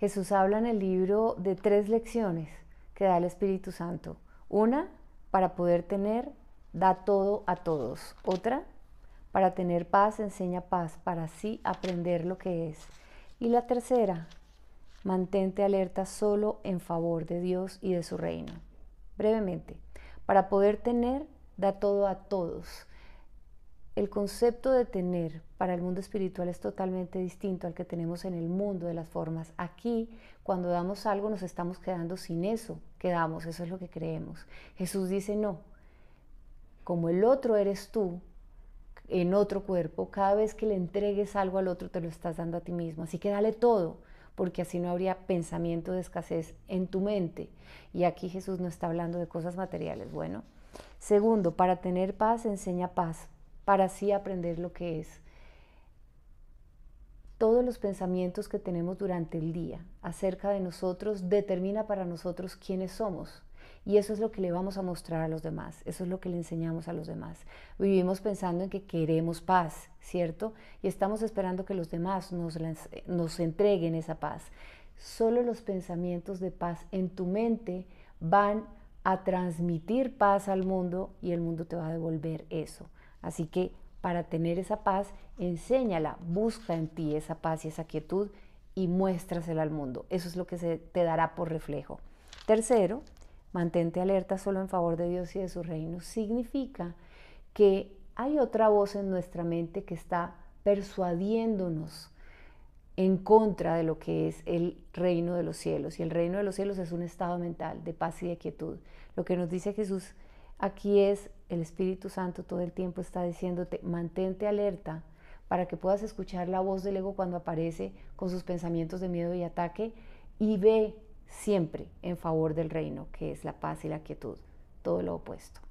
Jesús habla en el libro de tres lecciones que da el Espíritu Santo. Una, para poder tener, da todo a todos. Otra, para tener paz, enseña paz, para así aprender lo que es. Y la tercera, mantente alerta solo en favor de Dios y de su reino. Brevemente, para poder tener, da todo a todos. El concepto de tener para el mundo espiritual es totalmente distinto al que tenemos en el mundo de las formas. Aquí, cuando damos algo, nos estamos quedando sin eso Quedamos, eso es lo que creemos. Jesús dice, no, como el otro eres tú, en otro cuerpo, cada vez que le entregues algo al otro, te lo estás dando a ti mismo. Así que dale todo, porque así no habría pensamiento de escasez en tu mente. Y aquí Jesús no está hablando de cosas materiales. Bueno, segundo, para tener paz, enseña paz para así aprender lo que es. Todos los pensamientos que tenemos durante el día acerca de nosotros determina para nosotros quiénes somos. Y eso es lo que le vamos a mostrar a los demás, eso es lo que le enseñamos a los demás. Vivimos pensando en que queremos paz, ¿cierto? Y estamos esperando que los demás nos, eh, nos entreguen esa paz. Solo los pensamientos de paz en tu mente van a transmitir paz al mundo y el mundo te va a devolver eso. Así que para tener esa paz, enséñala, busca en ti esa paz y esa quietud y muéstrasela al mundo. Eso es lo que se te dará por reflejo. Tercero, mantente alerta solo en favor de Dios y de su reino. Significa que hay otra voz en nuestra mente que está persuadiéndonos en contra de lo que es el reino de los cielos. Y el reino de los cielos es un estado mental de paz y de quietud. Lo que nos dice Jesús Aquí es el Espíritu Santo todo el tiempo está diciéndote, mantente alerta para que puedas escuchar la voz del ego cuando aparece con sus pensamientos de miedo y ataque y ve siempre en favor del reino, que es la paz y la quietud, todo lo opuesto.